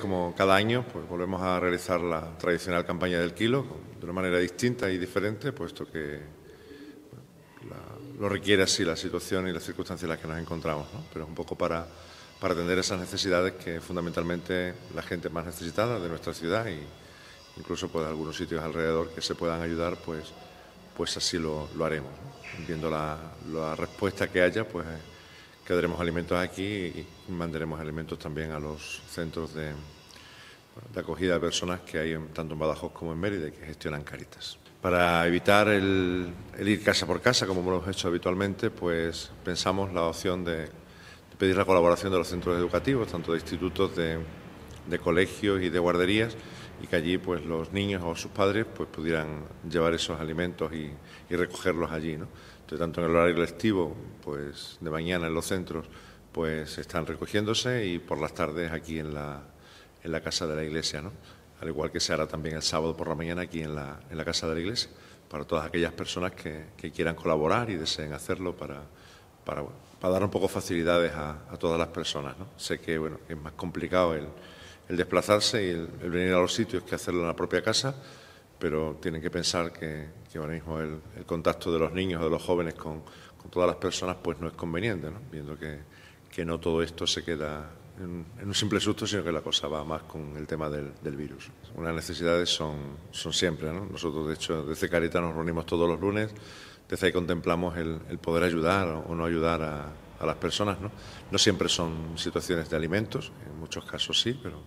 Como cada año, pues volvemos a realizar la tradicional campaña del kilo de una manera distinta y diferente, puesto que lo requiere así la situación y las circunstancias en las que nos encontramos, ¿no? pero es un poco para, para atender esas necesidades que fundamentalmente la gente más necesitada de nuestra ciudad y incluso pues algunos sitios alrededor que se puedan ayudar, pues, pues así lo, lo haremos. Viendo la, la respuesta que haya, pues ...quedaremos alimentos aquí y mandaremos alimentos también a los centros de, acogida de personas que hay tanto en Badajoz como en Mérida que gestionan Caritas. Para evitar el, ir casa por casa, como hemos hecho habitualmente, pues pensamos la opción de, pedir la colaboración de los centros educativos, tanto de institutos, de, colegios y de guarderías, y que allí pues los niños o sus padres pues pudieran llevar esos alimentos y, y recogerlos allí. ¿no? tanto en el horario lectivo, pues de mañana en los centros, pues están recogiéndose y por las tardes aquí en la, en la casa de la iglesia, ¿no? Al igual que se hará también el sábado por la mañana aquí en la, en la casa de la iglesia, para todas aquellas personas que, quieran colaborar y deseen hacerlo para, para, dar un poco facilidades a, todas las personas, ¿no? Sé que, bueno, es más complicado el, el desplazarse y el venir a los sitios que hacerlo en la propia casa, pero tienen que pensar que que ahora mismo el, contacto de los niños, de los jóvenes con, todas las personas, pues no es conveniente, ¿no? viendo que, no todo esto se queda en, un simple susto, sino que la cosa va más con el tema del, virus. Unas necesidades son, son siempre, ¿no? nosotros de hecho desde Carita nos reunimos todos los lunes, desde ahí contemplamos el, poder ayudar o no ayudar a, las personas. ¿no? no siempre son situaciones de alimentos, en muchos casos sí, pero,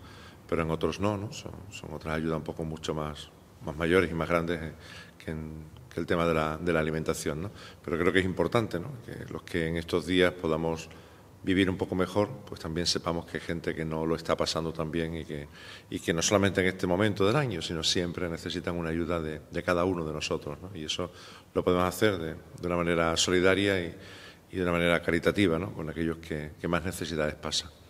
pero en otros no, ¿no? son otras ayudas un poco mucho más, más mayores y más grandes eh, que, el tema de la, alimentación. ¿no? Pero creo que es importante ¿no? que los que en estos días podamos vivir un poco mejor, pues también sepamos que hay gente que no lo está pasando tan bien y que, y que no solamente en este momento del año, sino siempre necesitan una ayuda de, cada uno de nosotros. ¿no? Y eso lo podemos hacer de, una manera solidaria y, y, de una manera caritativa, ¿no? con aquellos que, que más necesidades pasan.